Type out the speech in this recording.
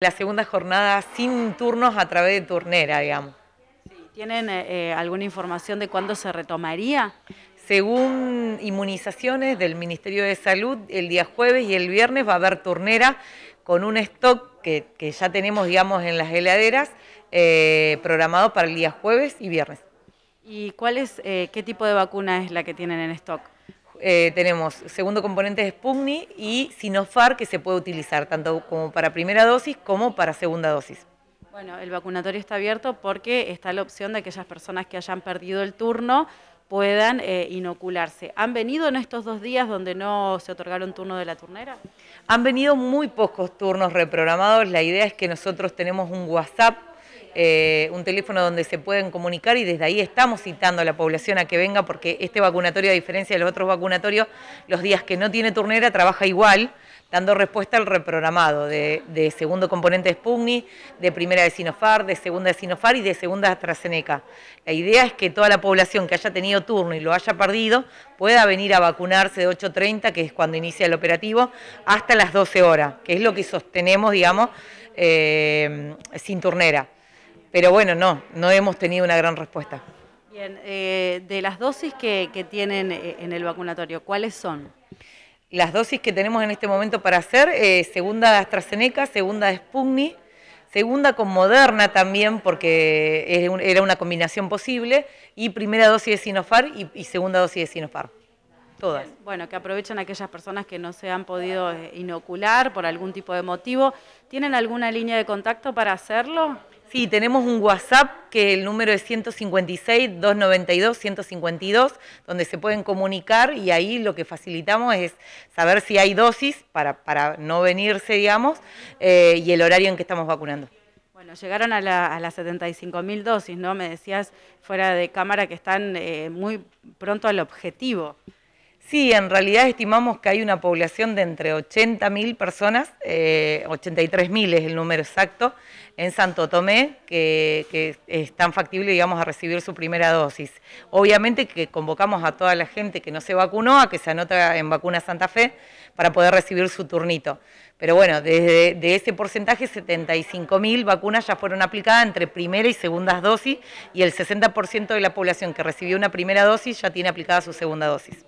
la segunda jornada sin turnos a través de turnera, digamos. ¿Tienen eh, eh, alguna información de cuándo se retomaría? Según inmunizaciones del Ministerio de Salud, el día jueves y el viernes va a haber turnera con un stock que, ya tenemos, digamos, en las heladeras, eh, programado para el día jueves y viernes. ¿Y cuál es, qué tipo de vacuna es la que tienen en stock? Eh, tenemos segundo componente de Sputnik y Sinofar, que se puede utilizar tanto como para primera dosis como para segunda dosis. Bueno, el vacunatorio está abierto porque está la opción de que aquellas personas que hayan perdido el turno puedan eh, inocularse. ¿Han venido en estos dos días donde no se otorgaron turno de la turnera? Han venido muy pocos turnos reprogramados. La idea es que nosotros tenemos un WhatsApp eh, un teléfono donde se pueden comunicar y desde ahí estamos citando a la población a que venga porque este vacunatorio, a diferencia de los otros vacunatorios, los días que no tiene turnera trabaja igual, dando respuesta al reprogramado de, segundo componente de Sputnik, de primera de Sinofar, de segunda de Sinofar y de segunda de AstraZeneca. La idea es que toda la población que haya tenido turno y lo haya perdido pueda venir a vacunarse de 8.30, que es cuando inicia el operativo, hasta las 12 horas, que es lo que sostenemos, digamos, eh, sin turnera. Pero bueno, no, no hemos tenido una gran respuesta. Bien, eh, de las dosis que, tienen eh, en el vacunatorio, ¿cuáles son? Las dosis que tenemos en este momento para hacer, eh, segunda de AstraZeneca, segunda de Sputnik, segunda con Moderna también, porque era una combinación posible, y primera dosis de sinofar y, segunda dosis de sinofar Todas. Bueno, que aprovechen aquellas personas que no se han podido inocular por algún tipo de motivo. ¿Tienen alguna línea de contacto para hacerlo? Sí, tenemos un WhatsApp que el número es 156-292-152, donde se pueden comunicar y ahí lo que facilitamos es saber si hay dosis para, para no venirse, digamos, eh, y el horario en que estamos vacunando. Bueno, llegaron a, la, a las 75.000 dosis, ¿no? Me decías fuera de cámara que están eh, muy pronto al objetivo. Sí, en realidad estimamos que hay una población de entre 80.000 personas, 83.000 eh, es el número exacto, en Santo Tomé, que, es tan factible, digamos, a recibir su primera dosis. Obviamente que convocamos a toda la gente que no se vacunó a que se anota en Vacuna Santa Fe para poder recibir su turnito. Pero bueno, desde de ese porcentaje, 75.000 vacunas ya fueron aplicadas entre primera y segunda dosis y el 60% de la población que recibió una primera dosis ya tiene aplicada su segunda dosis.